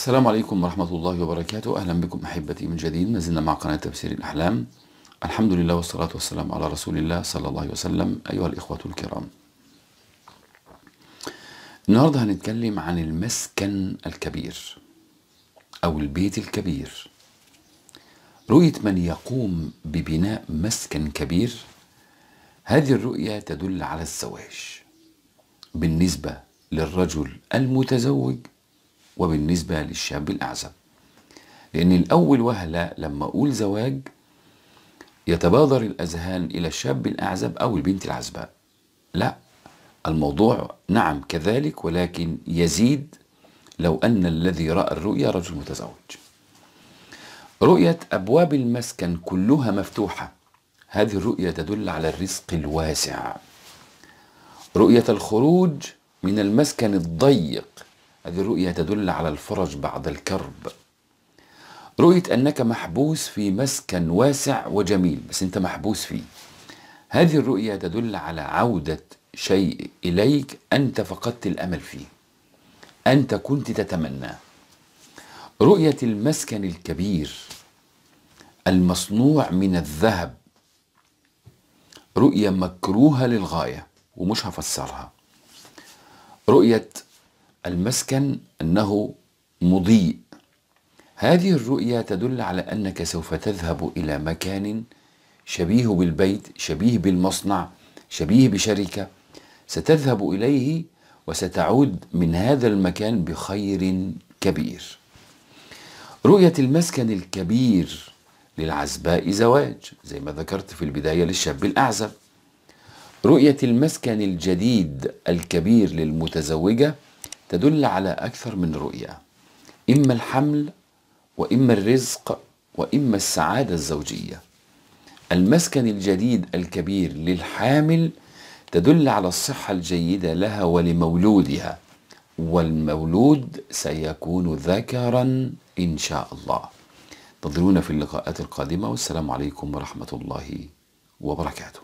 السلام عليكم ورحمة الله وبركاته أهلا بكم أحبتي من جديد نزلنا مع قناة تفسير الأحلام الحمد لله والصلاة والسلام على رسول الله صلى الله عليه وسلم أيها الإخوة الكرام النهاردة هنتكلم عن المسكن الكبير أو البيت الكبير رؤية من يقوم ببناء مسكن كبير هذه الرؤية تدل على الزواج بالنسبة للرجل المتزوج وبالنسبة للشاب الأعزب لأن الأول وهلة لما أقول زواج يتبادر الأذهان إلى الشاب الأعزب أو البنت العزباء لا الموضوع نعم كذلك ولكن يزيد لو أن الذي رأى الرؤيا رجل متزوج رؤية أبواب المسكن كلها مفتوحة هذه الرؤية تدل على الرزق الواسع رؤية الخروج من المسكن الضيق هذه الرؤية تدل على الفرج بعد الكرب رؤية أنك محبوس في مسكن واسع وجميل بس أنت محبوس فيه هذه الرؤية تدل على عودة شيء إليك أنت فقدت الأمل فيه أنت كنت تتمناه رؤية المسكن الكبير المصنوع من الذهب رؤية مكروهة للغاية ومش هفسرها رؤية المسكن أنه مضيء هذه الرؤية تدل على أنك سوف تذهب إلى مكان شبيه بالبيت شبيه بالمصنع شبيه بشركة ستذهب إليه وستعود من هذا المكان بخير كبير رؤية المسكن الكبير للعزباء زواج زي ما ذكرت في البداية للشاب الأعزب رؤية المسكن الجديد الكبير للمتزوجة تدل على أكثر من رؤية إما الحمل وإما الرزق وإما السعادة الزوجية المسكن الجديد الكبير للحامل تدل على الصحة الجيدة لها ولمولودها والمولود سيكون ذكرا إن شاء الله انتظرونا في اللقاءات القادمة والسلام عليكم ورحمة الله وبركاته